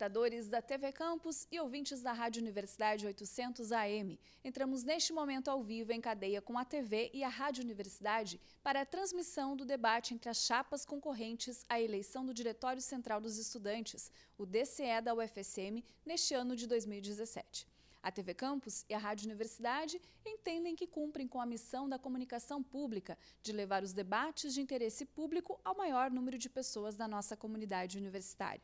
telespectadores da TV Campus e ouvintes da Rádio Universidade 800 AM. Entramos neste momento ao vivo em cadeia com a TV e a Rádio Universidade para a transmissão do debate entre as chapas concorrentes à eleição do Diretório Central dos Estudantes, o DCE da UFSM, neste ano de 2017. A TV Campus e a Rádio Universidade entendem que cumprem com a missão da comunicação pública de levar os debates de interesse público ao maior número de pessoas da nossa comunidade universitária.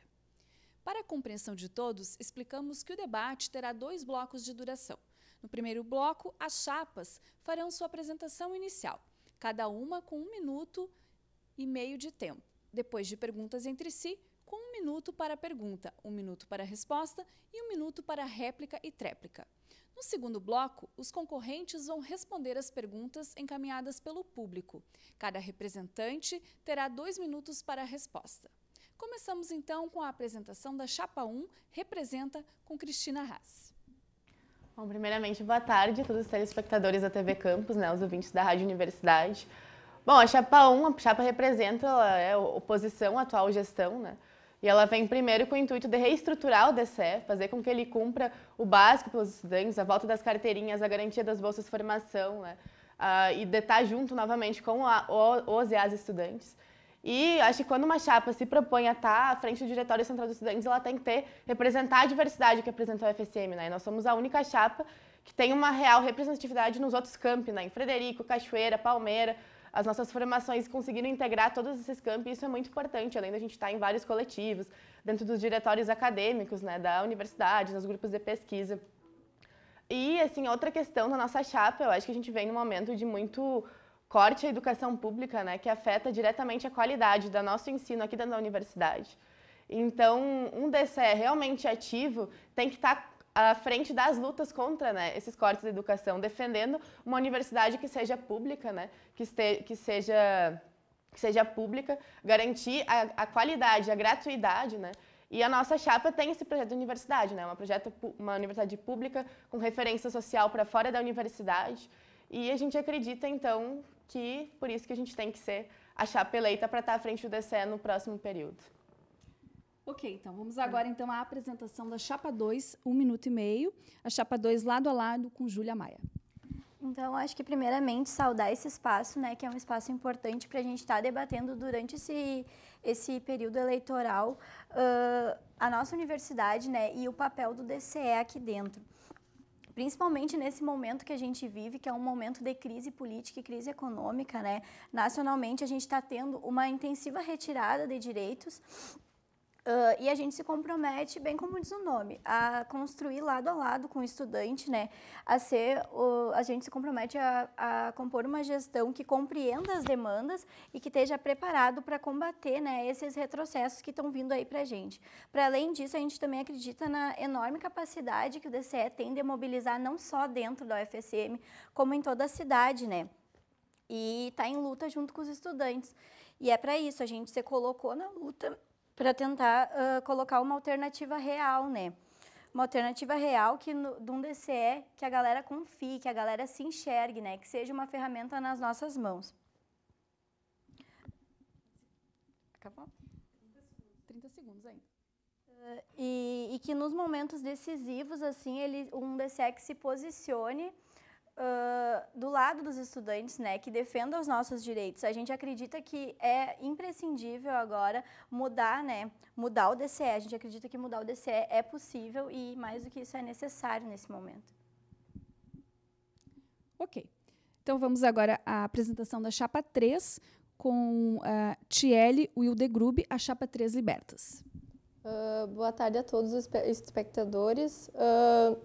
Para a compreensão de todos, explicamos que o debate terá dois blocos de duração. No primeiro bloco, as chapas farão sua apresentação inicial, cada uma com um minuto e meio de tempo. Depois de perguntas entre si, com um minuto para a pergunta, um minuto para a resposta e um minuto para a réplica e tréplica. No segundo bloco, os concorrentes vão responder as perguntas encaminhadas pelo público. Cada representante terá dois minutos para a resposta. Começamos então com a apresentação da Chapa 1, representa com Cristina Haas. Bom, primeiramente, boa tarde a todos os telespectadores da TV Campus, né, os ouvintes da Rádio Universidade. Bom, a Chapa 1, a Chapa representa, ela é oposição à atual gestão, né? E ela vem primeiro com o intuito de reestruturar o DCE, fazer com que ele cumpra o básico pelos estudantes, a volta das carteirinhas, a garantia das bolsas de formação, né? Ah, e de estar junto novamente com a, os e as estudantes. E acho que quando uma chapa se propõe a estar tá à frente do Diretório Central dos Estudantes, ela tem que ter, representar a diversidade que apresenta o FSM, né? nós somos a única chapa que tem uma real representatividade nos outros campi, né? Em Frederico, Cachoeira, Palmeira, as nossas formações conseguiram integrar todos esses campos e isso é muito importante, além da gente estar tá em vários coletivos, dentro dos diretórios acadêmicos, né, da universidade, nos grupos de pesquisa. E, assim, outra questão da nossa chapa, eu acho que a gente vem num momento de muito corte à educação pública, né, que afeta diretamente a qualidade do nosso ensino aqui dentro da universidade. Então, um DCE é realmente ativo tem que estar tá à frente das lutas contra né, esses cortes da educação, defendendo uma universidade que seja pública, né, que, este, que seja que seja pública, garantir a, a qualidade, a gratuidade, né, e a nossa chapa tem esse projeto de universidade, né? É uma, projeto, uma universidade pública com referência social para fora da universidade. E a gente acredita, então, que por isso que a gente tem que ser a chapa eleita para estar tá à frente do DCE no próximo período. Ok, então vamos agora então à apresentação da Chapa 2, um minuto e meio. A Chapa 2 lado a lado com Júlia Maia. Então, acho que primeiramente saudar esse espaço, né, que é um espaço importante para a gente estar tá debatendo durante esse, esse período eleitoral uh, a nossa universidade né, e o papel do DCE aqui dentro principalmente nesse momento que a gente vive, que é um momento de crise política e crise econômica, né? Nacionalmente a gente está tendo uma intensiva retirada de direitos Uh, e a gente se compromete, bem como diz o nome, a construir lado a lado com o estudante, né? A ser, o a gente se compromete a, a, compor uma gestão que compreenda as demandas e que esteja preparado para combater, né, esses retrocessos que estão vindo aí para a gente. Para além disso, a gente também acredita na enorme capacidade que o DCE tem de mobilizar não só dentro da UFSM, como em toda a cidade, né? E está em luta junto com os estudantes. E é para isso, a gente se colocou na luta para tentar uh, colocar uma alternativa real, né? Uma alternativa real que no, de um DCE que a galera confie, que a galera se enxergue, né? Que seja uma ferramenta nas nossas mãos. Acabou? 30 segundos ainda. Uh, e, e, que nos momentos decisivos, assim, ele, um DCE que se posicione uh, do lado dos estudantes, né, que defendam os nossos direitos. A gente acredita que é imprescindível agora mudar, né, mudar o DCE. A gente acredita que mudar o DCE é possível e, mais do que isso, é necessário nesse momento. Ok. Então, vamos agora à apresentação da Chapa 3, com uh, Tiele Wildegrube, a Chapa 3 Libertas. Uh, boa tarde a todos os espectadores. Uh,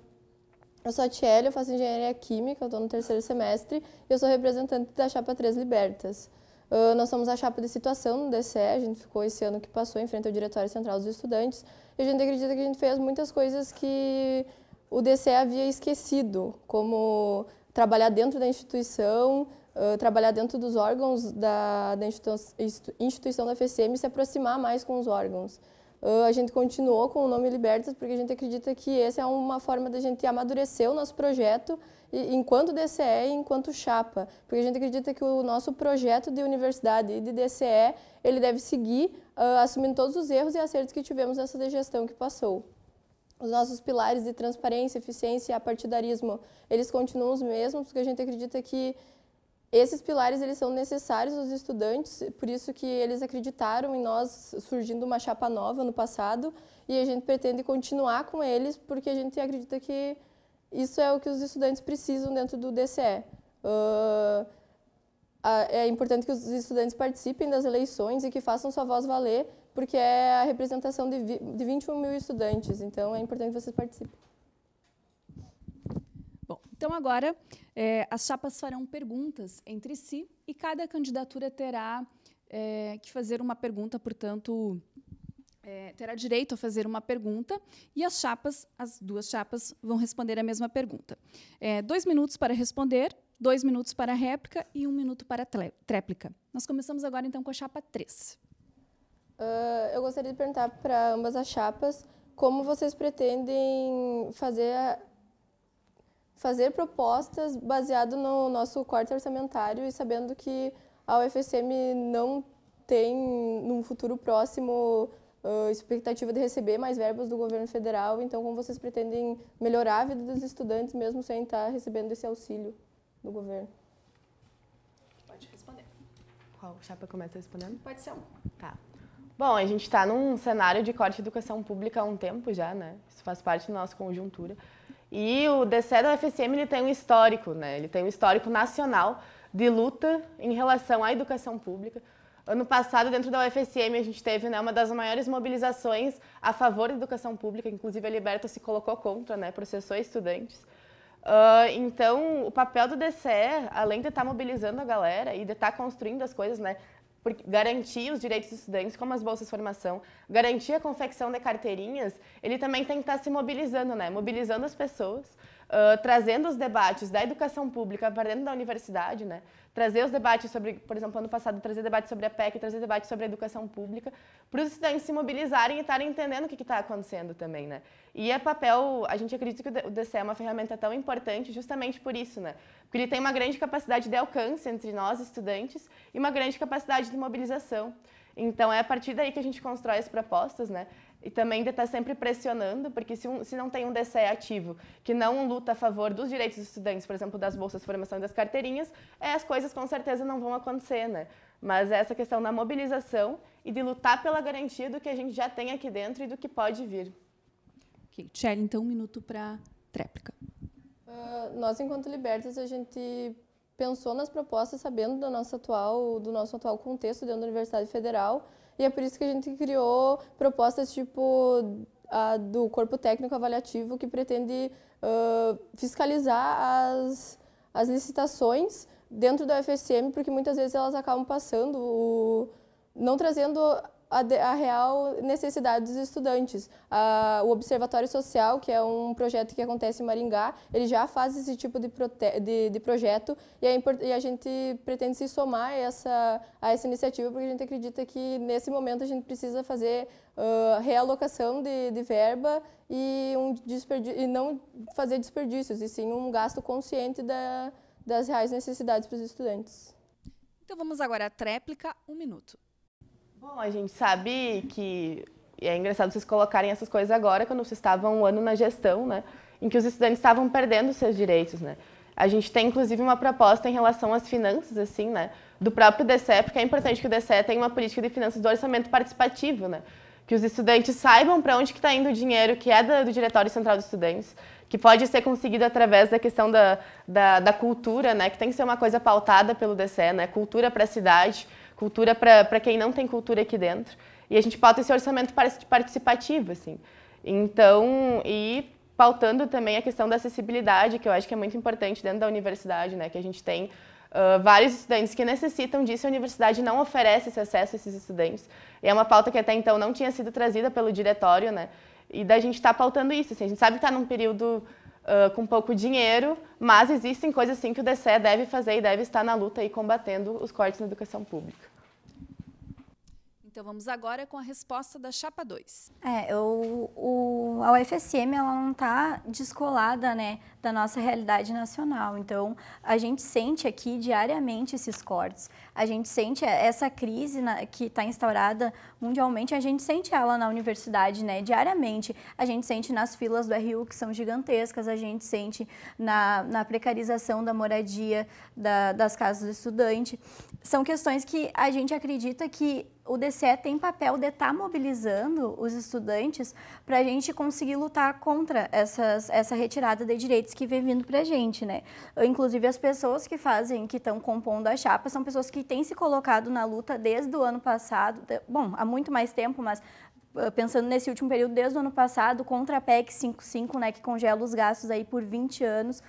eu sou a Tiele, eu faço engenharia química, eu estou no terceiro semestre e eu sou representante da Chapa 3 Libertas. Uh, nós somos a chapa de situação no DCE, a gente ficou esse ano que passou em frente ao Diretório Central dos Estudantes e a gente acredita que a gente fez muitas coisas que o DCE havia esquecido, como trabalhar dentro da instituição, uh, trabalhar dentro dos órgãos da, da instituição, instituição da FCM e se aproximar mais com os órgãos. Ah, a gente continuou com o nome Libertas porque a gente acredita que essa é uma forma da gente amadurecer o nosso projeto enquanto DCE e enquanto chapa, porque a gente acredita que o nosso projeto de universidade e de DCE ele deve seguir uh, assumindo todos os erros e acertos que tivemos nessa gestão que passou. Os nossos pilares de transparência, eficiência e apartidarismo, eles continuam os mesmos, porque a gente acredita que esses pilares eles são necessários aos estudantes, por isso que eles acreditaram em nós surgindo uma chapa nova no passado e a gente pretende continuar com eles porque a gente acredita que isso é o que os estudantes precisam dentro do DCE. Uh, ah, é importante que os estudantes participem das eleições e que façam sua voz valer, porque é a representação de, de 21 mil estudantes, então é importante que vocês participem. Então, agora, é, as chapas farão perguntas entre si e cada candidatura terá é, que fazer uma pergunta, portanto, é, terá direito a fazer uma pergunta e as chapas, as duas chapas, vão responder a mesma pergunta. É, dois minutos para responder, dois minutos para réplica e um minuto para tréplica. Nós começamos agora então com a chapa 3. Uh, ah, eu gostaria de perguntar para ambas as chapas como vocês pretendem fazer a, fazer propostas baseado no nosso corte orçamentário e sabendo que a UFSM não tem, num futuro próximo, Uh, expectativa de receber mais verbas do governo federal. Então, como vocês pretendem melhorar a vida dos estudantes mesmo sem estar recebendo esse auxílio do governo? Pode responder. Qual chapa começa respondendo? Pode ser um. Tá. Bom, a gente está num cenário de corte de educação pública há um tempo já, né? Isso faz parte da nossa conjuntura. E o DCE da UFSM ele tem um histórico, né? ele tem um histórico nacional de luta em relação à educação pública. Ano passado, dentro da UFSM, a gente teve né, uma das maiores mobilizações a favor da educação pública, inclusive a Liberta se colocou contra, né, processou estudantes. Uh, então, o papel do DCE, além de estar tá mobilizando a galera e de estar tá construindo as coisas, né, porque garantir os direitos dos estudantes, como as bolsas de formação, garantir a confecção de carteirinhas, ele também tem que estar se mobilizando, né? Mobilizando as pessoas uh, trazendo os debates da educação pública para dentro da universidade, né? trazer os debates sobre, por exemplo, ano passado, trazer debate sobre a PEC, trazer debate sobre a educação pública, para os estudantes se mobilizarem e estarem entendendo o que está acontecendo também, né? E é papel, a gente acredita que o DCE é uma ferramenta tão importante justamente por isso, né? Porque ele tem uma grande capacidade de alcance entre nós, estudantes, e uma grande capacidade de mobilização. Então, é a partir daí que a gente constrói as propostas, né? e também de estar tá sempre pressionando, porque se, um, se não tem um DCE ativo que não luta a favor dos direitos dos estudantes, por exemplo, das bolsas de formação e das carteirinhas, é, as coisas com certeza não vão acontecer, né? Mas é essa questão da mobilização e de lutar pela garantia do que a gente já tem aqui dentro e do que pode vir. Ok. Tchelle, então, um minuto para tréplica. Uh, nós, enquanto libertas, a gente pensou nas propostas sabendo do nosso atual, do nosso atual contexto dentro da Universidade Federal, e é por isso que a gente criou propostas tipo a do corpo técnico avaliativo que pretende uh, fiscalizar as, as licitações dentro da UFSM, porque muitas vezes elas acabam passando, o, não trazendo a, de, a real necessidade dos estudantes. A, o Observatório Social, que é um projeto que acontece em Maringá, ele já faz esse tipo de, prote, de, de projeto e, é import, e a gente pretende se somar essa, a essa iniciativa porque a gente acredita que nesse momento a gente precisa fazer uh, realocação de, de verba e, um e não fazer desperdícios, e sim um gasto consciente da, das reais necessidades para os estudantes. Então vamos agora à tréplica, um minuto. Bom, a gente sabe que e é engraçado vocês colocarem essas coisas agora, quando vocês estavam um ano na gestão, né, em que os estudantes estavam perdendo seus direitos, né. A gente tem, inclusive, uma proposta em relação às finanças, assim, né, do próprio DCE, porque é importante que o DCE tenha uma política de finanças do orçamento participativo, né, que os estudantes saibam para onde está indo o dinheiro que é do, do Diretório Central dos Estudantes, que pode ser conseguido através da questão da, da, da cultura, né, que tem que ser uma coisa pautada pelo DCE, né, cultura para a cidade, cultura para quem não tem cultura aqui dentro. E a gente pauta esse orçamento participativo, assim. Então, e pautando também a questão da acessibilidade, que eu acho que é muito importante dentro da universidade, né? Que a gente tem uh, vários estudantes que necessitam disso e a universidade não oferece esse acesso a esses estudantes. E é uma pauta que até então não tinha sido trazida pelo diretório, né? E da gente está pautando isso, assim. A gente sabe que está num período Uh, com pouco dinheiro, mas existem coisas sim que o DCE deve fazer e deve estar na luta e combatendo os cortes na educação pública. Então vamos agora com a resposta da chapa 2. É, o, o, a UFSM ela não está descolada, né, da nossa realidade nacional. Então, a gente sente aqui diariamente esses cortes, a gente sente essa crise na, que está instaurada mundialmente, a gente sente ela na universidade né, diariamente, a gente sente nas filas do RU que são gigantescas, a gente sente na, na precarização da moradia da, das casas do estudante. São questões que a gente acredita que o DCE tem papel de estar tá mobilizando os estudantes para a gente conseguir lutar contra essas, essa retirada de direitos que vem vindo pra gente, né? Inclusive as pessoas que fazem, que estão compondo a chapa, são pessoas que têm se colocado na luta desde o ano passado, bom, há muito mais tempo, mas ah, pensando nesse último período, desde o ano passado, contra a PEC 55, né, que congela os gastos aí por 20 anos.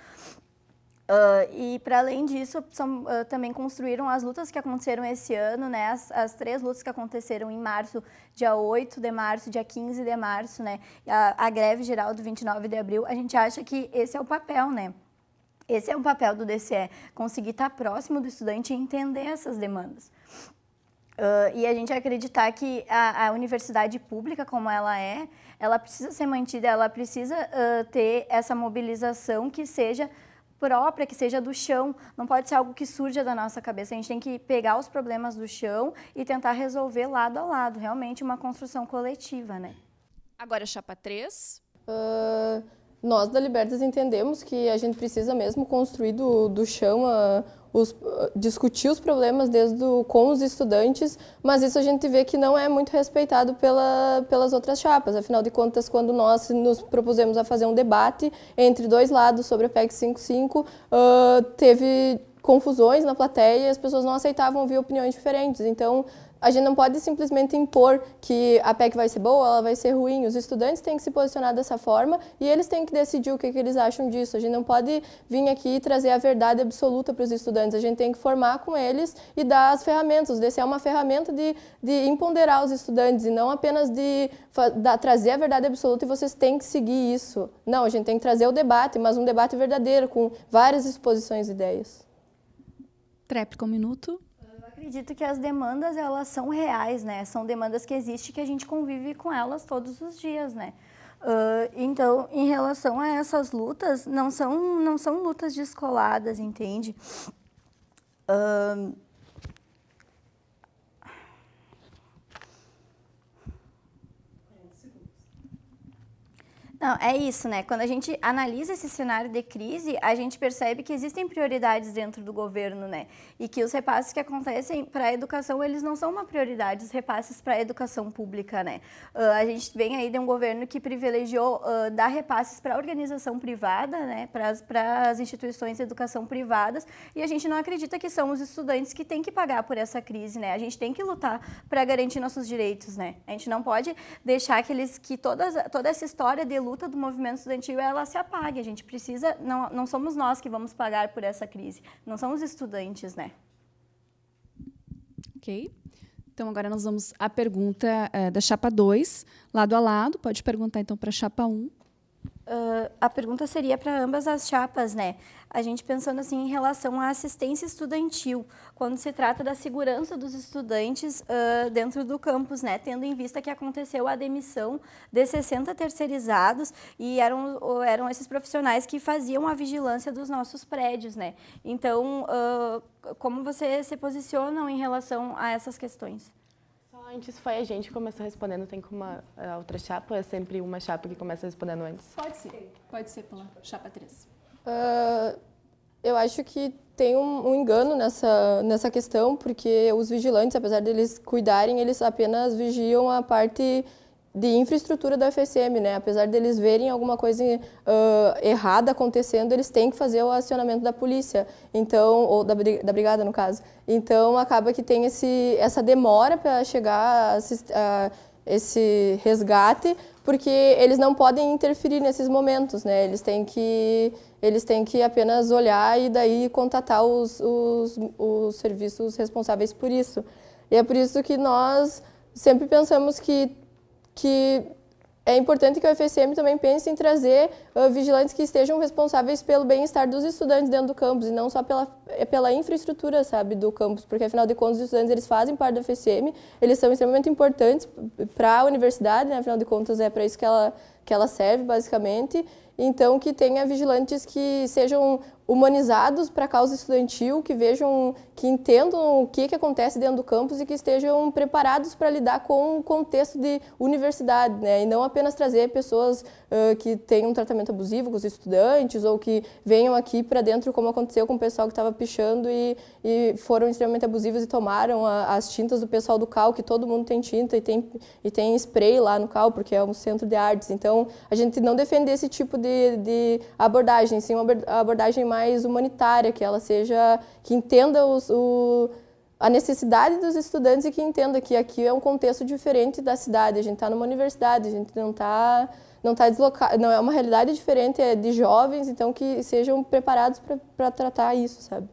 Uh, e para além disso, são, uh, também construíram as lutas que aconteceram esse ano, né? As, as, três lutas que aconteceram em março, dia 8 de março, dia 15 de março, né? A, a greve geral do 29 de abril. A gente acha que esse é o papel, né? Esse é o papel do DCE, conseguir estar tá próximo do estudante e entender essas demandas. Uh, e a gente acreditar que a, a, universidade pública, como ela é, ela precisa ser mantida, ela precisa ter essa mobilização que seja própria, que seja do chão, não pode ser algo que surja da nossa cabeça. A gente tem que pegar os problemas do chão e tentar resolver lado a lado, realmente uma construção coletiva, né? Agora, chapa 3. Uh, ah, nós da Libertas entendemos que a gente precisa mesmo construir do, do chão uh, os, discutir os problemas desde com os estudantes, mas isso a gente vê que não é muito respeitado pela, pelas outras chapas. Afinal de contas, quando nós nos propusemos a fazer um debate entre dois lados sobre a PEC 55, uh, teve confusões na plateia e as pessoas não aceitavam ouvir opiniões diferentes. Então, a gente não pode simplesmente impor que a PEC vai ser boa, ela vai ser ruim. Os estudantes têm que se posicionar dessa forma e eles têm que decidir o que, que eles acham disso. A gente não pode vir aqui e trazer a verdade absoluta para os estudantes. A gente tem que formar com eles e dar as ferramentas. O é uma ferramenta de, de empoderar os estudantes e não apenas de da, trazer a verdade absoluta e vocês têm que seguir isso. Não, a gente tem que trazer o debate, mas um debate verdadeiro, com várias exposições e ideias. Tréplica, um minuto acredito que as demandas elas são reais, né? São demandas que existem que a gente convive com elas todos os dias, né? Uh, então, em relação a essas lutas, não são não são lutas descoladas, entende? Uh, Não, é isso, né? Quando a gente analisa esse cenário de crise, a gente percebe que existem prioridades dentro do governo, né? E que os repasses que acontecem para a educação, eles não são uma prioridade, os repasses para a educação pública, né? Uh, a gente vem aí de um governo que privilegiou uh, dar repasses para a organização privada, né? Para as instituições de educação privadas, e a gente não acredita que são os estudantes que têm que pagar por essa crise, né? A gente tem que lutar para garantir nossos direitos, né? A gente não pode deixar que que todas, toda essa história de luta luta do movimento estudantil ela se apague. A gente precisa, não, não somos nós que vamos pagar por essa crise, não somos estudantes, né? Ok. Então, agora nós vamos à pergunta é, da chapa 2, lado a lado. Pode perguntar, então, para a chapa 1. Um. Uh, a pergunta seria para ambas as chapas, né? a gente pensando assim em relação à assistência estudantil, quando se trata da segurança dos estudantes uh, dentro do campus, né, tendo em vista que aconteceu a demissão de 60 terceirizados e eram, eram esses profissionais que faziam a vigilância dos nossos prédios, né? Então, uh, como vocês se posicionam em relação a essas questões? antes foi a gente que começou respondendo. Tem como a eh, outra chapa? É sempre uma chapa que começa respondendo antes? Pode ser. Pode ser pela chapa 3. Uh, eu acho que tem um, um, engano nessa, nessa questão, porque os vigilantes, apesar deles cuidarem, eles apenas vigiam a parte de infraestrutura da FSM, né? Apesar deles verem alguma coisa uh, errada acontecendo, eles têm que fazer o acionamento da polícia, então ou da, da brigada no caso. Então acaba que tem esse essa demora para chegar a, a esse resgate, porque eles não podem interferir nesses momentos, né? Eles têm que, eles têm que apenas olhar e daí contatar os, os, os serviços responsáveis por isso. E é por isso que nós sempre pensamos que, que é importante que o FSM também pense em trazer uh, vigilantes que estejam responsáveis pelo bem-estar dos estudantes dentro do campus e não só pela, é pela infraestrutura, sabe, do campus, porque afinal de contas os estudantes eles fazem parte do FSM, eles são extremamente importantes para a universidade, né? afinal de contas é para isso que ela que ela serve basicamente, então que tenha vigilantes que sejam humanizados para a causa estudantil, que vejam, que entendam o que, que acontece dentro do campus e que estejam preparados para lidar com o contexto de universidade, né? E não apenas trazer pessoas uh, que tenham um tratamento abusivo com os estudantes ou que venham aqui para dentro, como aconteceu com o pessoal que estava pichando e, e, foram extremamente abusivos e tomaram a, as tintas do pessoal do CAL, que todo mundo tem tinta e tem, e tem spray lá no CAL, porque é um centro de artes. Então, a gente não defende esse tipo de, de abordagem, sim uma abordagem mais humanitária, que ela seja, que entenda os, o, a necessidade dos estudantes e que entenda que aqui é um contexto diferente da cidade. A gente está numa universidade, a gente não está não tá deslocado, não é uma realidade diferente é de jovens, então que sejam preparados para tratar isso, sabe?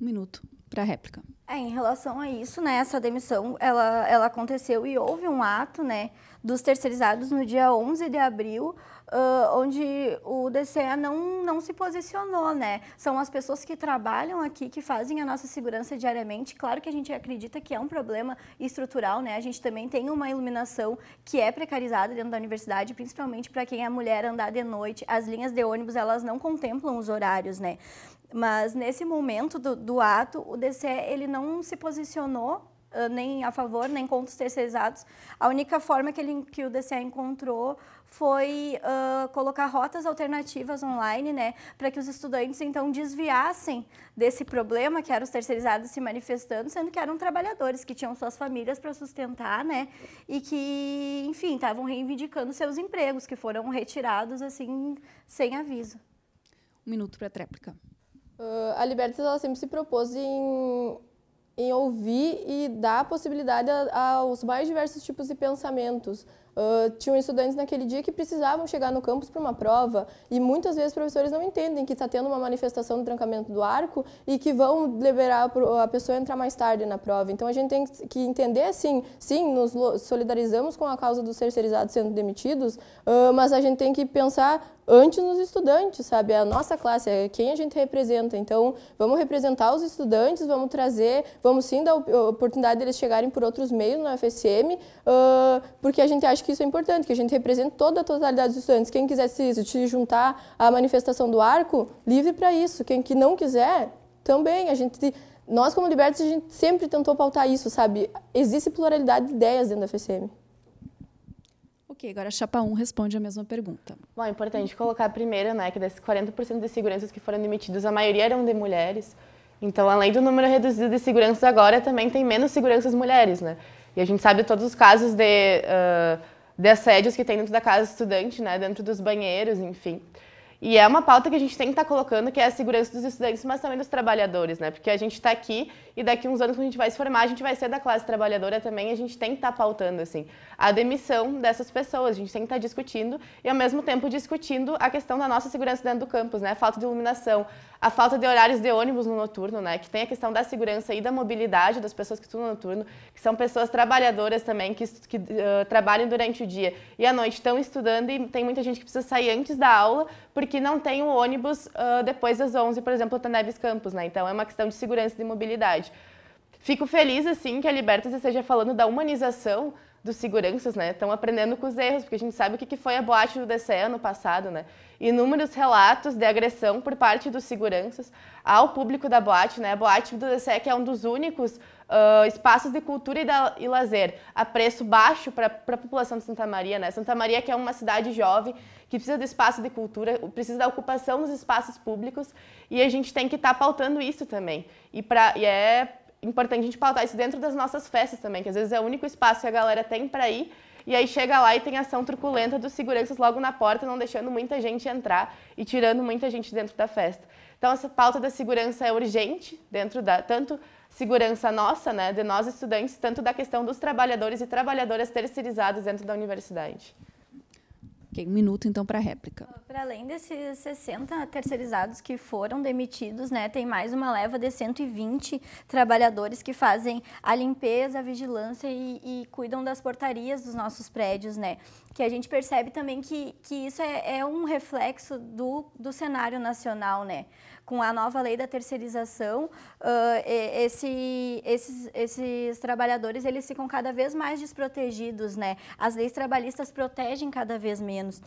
Um minuto para réplica. É, em relação a isso, né, essa demissão, ela, ela aconteceu e houve um ato, né, dos terceirizados no dia 11 de abril, uh, onde o DCE não, não se posicionou, né? São as pessoas que trabalham aqui, que fazem a nossa segurança diariamente. Claro que a gente acredita que é um problema estrutural, né? A gente também tem uma iluminação que é precarizada dentro da universidade, principalmente para quem é mulher andar de noite. As linhas de ônibus, elas não contemplam os horários, né? Mas nesse momento do, do ato, o DCE ele não se posicionou ah, nem a favor, nem contra os terceirizados. A única forma que, ele, que o DCA encontrou foi uh, colocar rotas alternativas online, né, para que os estudantes então desviassem desse problema que eram os terceirizados se manifestando, sendo que eram trabalhadores que tinham suas famílias para sustentar, né, e que, enfim, estavam reivindicando seus empregos que foram retirados assim sem aviso. Um minuto para a tréplica. Uh, a Libertas ela sempre se propôs em em ouvir e dar possibilidade aos mais diversos tipos de pensamentos. Uh, tinham estudantes naquele dia que precisavam chegar no campus para uma prova e muitas vezes professores não entendem que está tendo uma manifestação do trancamento do arco e que vão liberar a pessoa entrar mais tarde na prova. Então a gente tem que entender, assim, sim, nos solidarizamos com a causa dos terceirizados sendo demitidos, uh, mas a gente tem que pensar antes nos estudantes, sabe? a nossa classe, é quem a gente representa. Então, vamos representar os estudantes, vamos trazer, vamos sim dar a oportunidade deles chegarem por outros meios na FSM, uh, porque a gente acha que isso é importante, que a gente represente toda a totalidade dos estudantes. Quem quiser se juntar à manifestação do arco, livre para isso. Quem que não quiser, também. A gente, nós, como libertos, a gente sempre tentou pautar isso, sabe? Existe pluralidade de ideias dentro da FSM. Ok, agora a chapa 1 responde a mesma pergunta. Bom, é importante colocar primeiro, né, que desses 40% de seguranças que foram demitidos, a maioria eram de mulheres. Então, além do número reduzido de seguranças agora, também tem menos seguranças mulheres, né? E a gente sabe todos os casos de, uh, de assédios que tem dentro da casa estudante, né, dentro dos banheiros, enfim. E é uma pauta que a gente tem que estar tá colocando, que é a segurança dos estudantes, mas também dos trabalhadores, né? Porque a gente está aqui e daqui uns anos, quando a gente vai se formar, a gente vai ser da classe trabalhadora também, a gente tem que estar tá pautando, assim, a demissão dessas pessoas, a gente tem que estar tá discutindo e, ao mesmo tempo, discutindo a questão da nossa segurança dentro do campus, né? Falta de iluminação, a falta de horários de ônibus no noturno, né? Que tem a questão da segurança e da mobilidade das pessoas que estudam no noturno, que são pessoas trabalhadoras também, que, que uh, trabalham durante o dia e à noite estão estudando e tem muita gente que precisa sair antes da aula porque não tem o ônibus uh, depois das 11, por exemplo, até Neves Campos, né? Então é uma questão de segurança e de mobilidade. Fico feliz, assim, que a Libertas esteja falando da humanização dos seguranças, né? Estão aprendendo com os erros, porque a gente sabe o que, foi a boate do DCE ano passado, né? Inúmeros relatos de agressão por parte dos seguranças ao público da boate, né? A boate do DCE que é um dos únicos uh, espaços de cultura e, da, e lazer a preço baixo para a população de Santa Maria, né? Santa Maria que é uma cidade jovem que precisa de espaço de cultura, precisa da ocupação dos espaços públicos e a gente tem que estar tá pautando isso também. E, pra, e é importante a gente pautar isso dentro das nossas festas também, que às vezes é o único espaço que a galera tem para ir. E aí chega lá e tem ação truculenta dos seguranças logo na porta, não deixando muita gente entrar e tirando muita gente dentro da festa. Então essa pauta da segurança é urgente dentro da tanto segurança nossa, né, de nós estudantes, tanto da questão dos trabalhadores e trabalhadoras terceirizados dentro da universidade um minuto então para a réplica. Para além desses 60 terceirizados que foram demitidos, né, tem mais uma leva de 120 trabalhadores que fazem a limpeza, a vigilância e, e cuidam das portarias dos nossos prédios, né? Que a gente percebe também que, que isso é, é um reflexo do, do cenário nacional, né? com a nova lei da terceirização, uh, esse, esses, esses trabalhadores eles ficam cada vez mais desprotegidos, né? As leis trabalhistas protegem cada vez menos.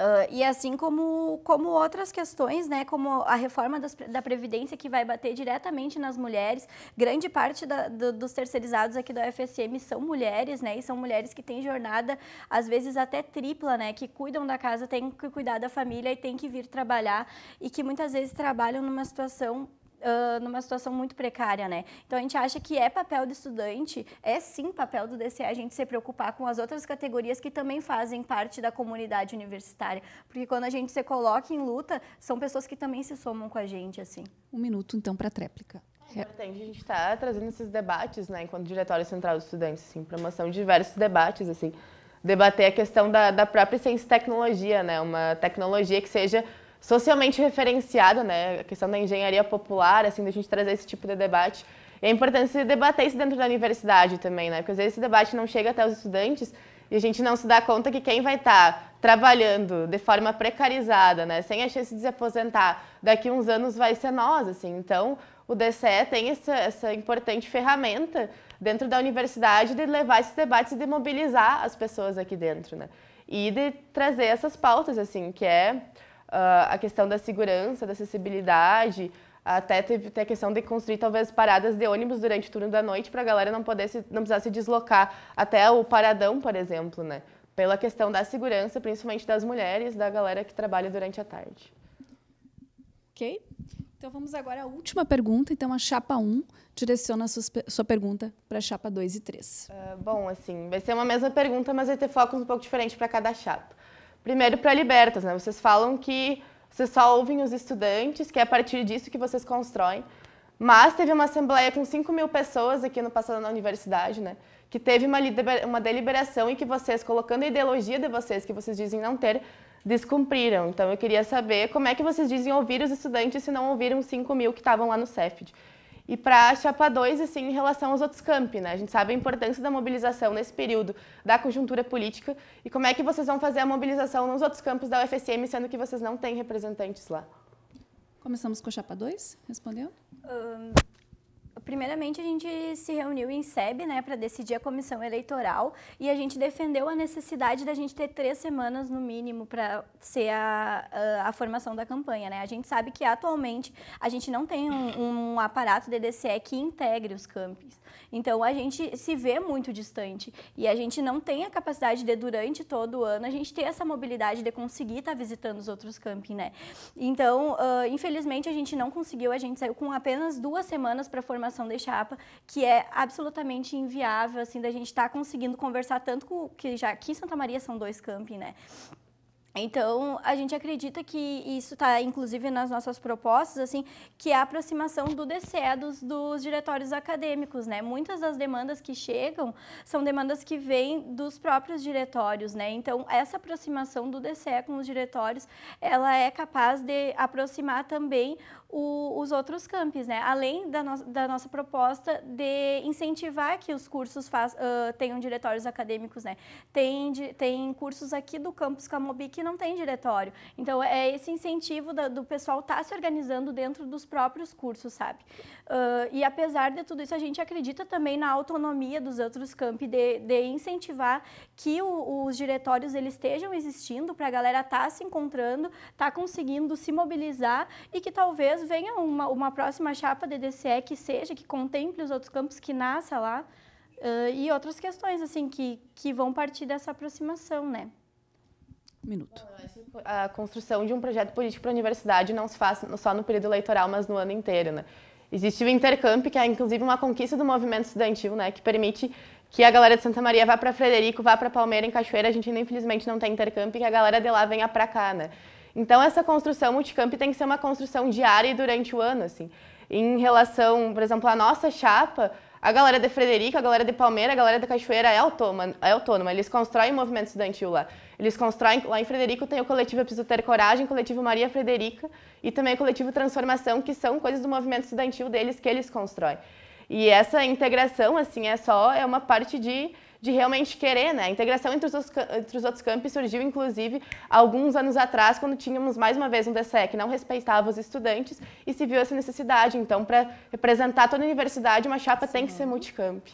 Uh, e assim como, como outras questões, né, como a reforma das, da Previdência, que vai bater diretamente nas mulheres. Grande parte da, do, dos terceirizados aqui da UFSM são mulheres, né, e são mulheres que têm jornada, às vezes até tripla, né, que cuidam da casa, têm que cuidar da família e têm que vir trabalhar, e que muitas vezes trabalham numa situação uh, numa situação muito precária, né? Então a gente acha que é papel do estudante, é sim papel do DCE a gente se preocupar com as outras categorias que também fazem parte da comunidade universitária, porque quando a gente se coloca em luta, são pessoas que também se somam com a gente, assim. Um minuto então para a tréplica. É importante a gente estar tá trazendo esses debates, né, enquanto Diretório Central dos Estudantes, assim, promoção de diversos debates, assim, debater a questão da, da própria ciência e tecnologia, né, uma tecnologia que seja socialmente referenciado, né? A questão da engenharia popular, assim, da gente trazer esse tipo de debate. E é importante se debater isso dentro da universidade também, né? Porque às vezes esse debate não chega até os estudantes e a gente não se dá conta que quem vai estar tá trabalhando de forma precarizada, né, sem a chance de se aposentar, daqui uns anos vai ser nós, assim. Então, o DCE tem essa, essa importante ferramenta dentro da universidade de levar esses debates e de mobilizar as pessoas aqui dentro, né? E de trazer essas pautas, assim, que é ah, a questão da segurança, da acessibilidade, até teve a questão de construir talvez paradas de ônibus durante o turno da noite para a galera não poder se, não precisar se deslocar até o paradão, por exemplo, né? Pela questão da segurança, principalmente das mulheres, da galera que trabalha durante a tarde. OK? Então vamos agora à última pergunta. Então a chapa 1 direciona a sua pergunta para a chapa 2 e 3. Uh, ah, bom, assim, vai ser uma mesma pergunta, mas vai ter focos um pouco diferentes para cada chapa. Primeiro para Libertas, né? Vocês falam que vocês só ouvem os estudantes, que é a partir disso que vocês constroem. Mas teve uma assembleia com 5 mil pessoas aqui no passado na universidade, né? Que teve uma, uma deliberação e que vocês, colocando a ideologia de vocês, que vocês dizem não ter, descumpriram. Então eu queria saber como é que vocês dizem ouvir os estudantes se não ouviram 5 mil que estavam lá no CEFD. E para a chapa 2, assim, em relação aos outros campi, né? A gente sabe a importância da mobilização nesse período da conjuntura política e como é que vocês vão fazer a mobilização nos outros campos da UFSM, sendo que vocês não têm representantes lá. Começamos com a chapa 2, respondeu? Um, Primeiramente, a gente se reuniu em SEB, né, para decidir a comissão eleitoral e a gente defendeu a necessidade da gente ter três semanas no mínimo para ser a, a, a, formação da campanha, né. A gente sabe que atualmente a gente não tem um, um aparato DDCE que integre os campings. Então a gente se vê muito distante e a gente não tem a capacidade de durante todo o ano a gente ter essa mobilidade de conseguir estar tá visitando os outros camping, né? Então, uh, infelizmente a gente não conseguiu, a gente saiu com apenas duas semanas para formação de chapa, que é absolutamente inviável assim da gente estar tá conseguindo conversar tanto com que já aqui em Santa Maria são dois camping, né? Então, a gente acredita que isso está, inclusive, nas nossas propostas, assim, que é a aproximação do DCE é dos, dos, diretórios acadêmicos, né? Muitas das demandas que chegam são demandas que vêm dos próprios diretórios, né? Então, essa aproximação do DCE com os diretórios, ela é capaz de aproximar também o, os outros campos, né? Além da, no, da, nossa proposta de incentivar que os cursos faz, uh, tenham diretórios acadêmicos, né? Tem, tem cursos aqui do campus Camobi que não tem diretório. Então, é esse incentivo da, do pessoal estar tá se organizando dentro dos próprios cursos, sabe? Uh, e apesar de tudo isso, a gente acredita também na autonomia dos outros campi, de, de incentivar que o, os diretórios eles estejam existindo para a galera estar tá se encontrando, estar tá conseguindo se mobilizar e que talvez talvez venha uma, uma próxima chapa de DCE que seja, que contemple os outros campos, que nasça lá, uh, e outras questões, assim, que, que vão partir dessa aproximação, né? Minuto. A construção de um projeto político para a universidade não se faz só no período eleitoral, mas no ano inteiro, né? Existe o Intercamp, que é inclusive uma conquista do movimento estudantil, né? Que permite que a galera de Santa Maria vá para Frederico, vá para Palmeira, em Cachoeira. A gente ainda, infelizmente, não tem Intercamp, que a galera de lá venha para cá, né? Então essa construção multicamp tem que ser uma construção diária e durante o ano, assim. Em relação, por exemplo, à nossa chapa, a galera de Frederico, a galera de Palmeira, a galera da Cachoeira é autônoma, é autônoma. Eles constroem movimento estudantil lá. Eles constroem, lá em Frederico tem o coletivo Eu Preciso Ter Coragem, o coletivo Maria Frederica e também o coletivo Transformação, que são coisas do movimento estudantil deles que eles constroem. E essa integração, assim, é só, é uma parte de de realmente querer, né? A integração entre os, outros, entre os outros campi surgiu, inclusive, alguns anos atrás, quando tínhamos mais uma vez um DCE que não respeitava os estudantes e se viu essa necessidade. Então, para representar toda a universidade, uma chapa Sim. tem que ser multicamp.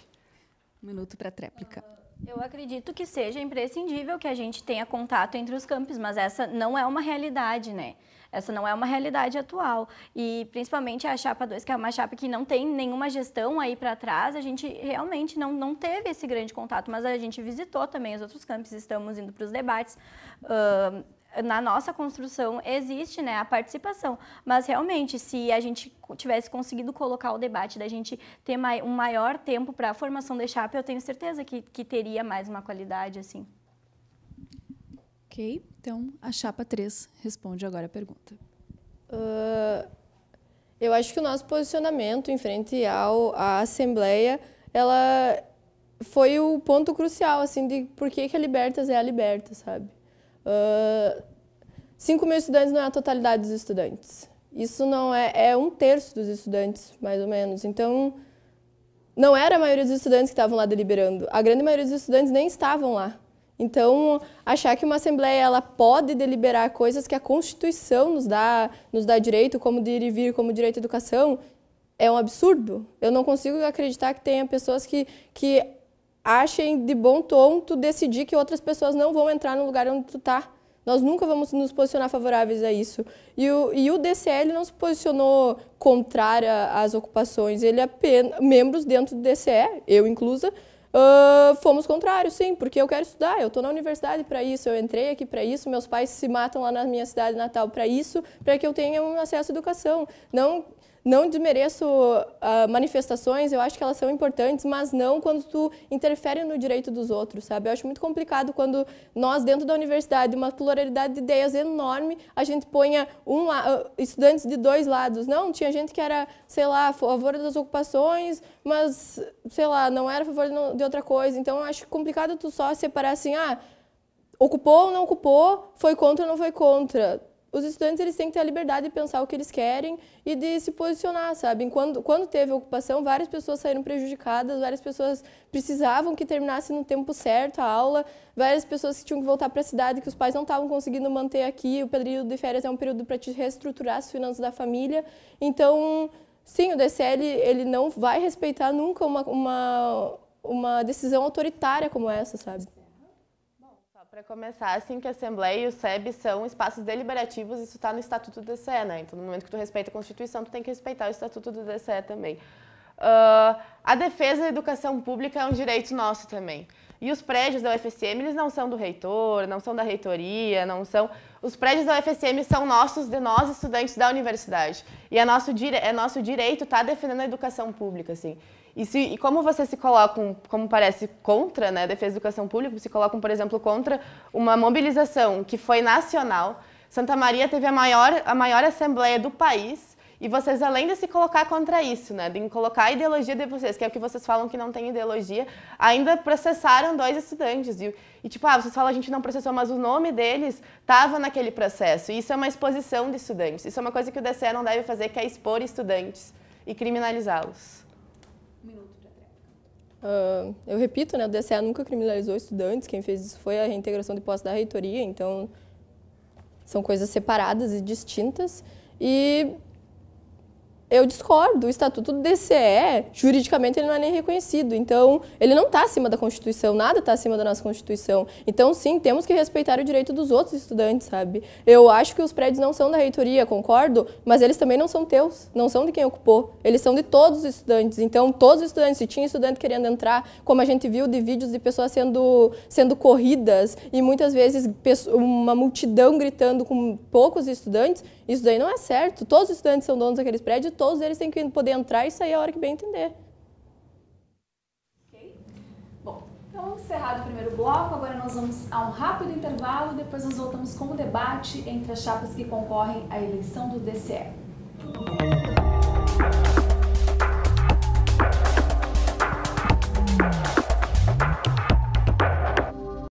Um minuto para tréplica. Eu acredito que seja imprescindível que a gente tenha contato entre os campos, mas essa não é uma realidade, né? Essa não é uma realidade atual. E principalmente a Chapa 2, que é uma chapa que não tem nenhuma gestão aí para trás, a gente realmente não, não teve esse grande contato, mas a gente visitou também os outros campos, estamos indo para os debates. Uh, na nossa construção existe né, a participação, mas realmente se a gente tivesse conseguido colocar o debate da gente ter um maior tempo para a formação da chapa, eu tenho certeza que, que teria mais uma qualidade assim. Ok, então a chapa 3 responde agora a pergunta. Uh, eu acho que o nosso posicionamento em frente ao, à Assembleia, ela foi o ponto crucial, assim, de por que, que a Libertas é a Libertas, sabe? Uh, ah, 5 mil estudantes não é a totalidade dos estudantes. Isso não é, é um terço dos estudantes, mais ou menos. Então, não era a maioria dos estudantes que estavam lá deliberando. A grande maioria dos estudantes nem estavam lá. Então, achar que uma assembleia ela pode deliberar coisas que a Constituição nos dá, nos dá direito, como de ir e vir, como direito à educação, é um absurdo. Eu não consigo acreditar que tenha pessoas que, que achem de bom tom tu decidir que outras pessoas não vão entrar no lugar onde tu tá. Nós nunca vamos nos posicionar favoráveis a isso. E o, e o DCL não se posicionou contrário às ocupações, ele apenas, membros dentro do DCE, eu inclusa, Uh, fomos contrários, sim, porque eu quero estudar, eu estou na universidade para isso, eu entrei aqui para isso, meus pais se matam lá na minha cidade natal para isso, para que eu tenha um acesso à educação. Não não desmereço uh, manifestações, eu acho que elas são importantes, mas não quando tu interfere no direito dos outros, sabe? Eu acho muito complicado quando nós, dentro da universidade, uma pluralidade de ideias enorme, a gente ponha um, uh, estudantes de dois lados. Não, tinha gente que era, sei lá, a favor das ocupações, mas, sei lá, não era a favor de outra coisa. Então, eu acho complicado tu só separar assim, ah, ocupou ou não ocupou, foi contra ou não foi contra os estudantes eles têm que ter a liberdade de pensar o que eles querem e de se posicionar, sabe? Quando, quando teve a ocupação, várias pessoas saíram prejudicadas, várias pessoas precisavam que terminasse no tempo certo a aula, várias pessoas que tinham que voltar para a cidade que os pais não estavam conseguindo manter aqui, o período de férias é um período para te reestruturar as finanças da família. Então, sim, o DCL ele não vai respeitar nunca uma, uma, uma decisão autoritária como essa, sabe? Para começar, é assim que a Assembleia e o SEB são espaços deliberativos, isso está no Estatuto do DCE, né? Então, no momento que tu respeita a Constituição, tu tem que respeitar o Estatuto do DCE também. Uh, a defesa da educação pública é um direito nosso também. E os prédios da UFSM, eles não são do reitor, não são da reitoria, não são... Os prédios da UFSM são nossos, de nós, estudantes da universidade. E é nosso, dire... é nosso direito estar tá defendendo a educação pública, assim. E, se, e como vocês se colocam, como parece, contra né, a defesa da educação pública, se colocam, por exemplo, contra uma mobilização que foi nacional. Santa Maria teve a maior, a maior assembleia do país e vocês, além de se colocar contra isso, né, de colocar a ideologia de vocês, que é o que vocês falam que não tem ideologia, ainda processaram dois estudantes. E, e tipo, ah, vocês falam a gente não processou, mas o nome deles estava naquele processo. E isso é uma exposição de estudantes. Isso é uma coisa que o DCE não deve fazer, que é expor estudantes e criminalizá-los. Uh, eu repito, né, o DCA nunca criminalizou estudantes, quem fez isso foi a reintegração de posse da reitoria, então são coisas separadas e distintas. E eu discordo. O Estatuto do DCE, juridicamente, ele não é nem reconhecido. Então, ele não está acima da Constituição, nada está acima da nossa Constituição. Então, sim, temos que respeitar o direito dos outros estudantes, sabe? Eu acho que os prédios não são da reitoria, concordo, mas eles também não são teus, não são de quem ocupou. Eles são de todos os estudantes. Então, todos os estudantes, se tinha estudante querendo entrar, como a gente viu de vídeos de pessoas sendo, sendo corridas e muitas vezes uma multidão gritando com poucos estudantes, isso daí não é certo. Todos os estudantes são donos daqueles prédios, todos eles têm que poder entrar e sair a hora que bem entender. Ok. Bom, então Encerrado o primeiro bloco, agora nós vamos a um rápido intervalo e depois nós voltamos com o debate entre as chapas que concorrem à eleição do DCE. Música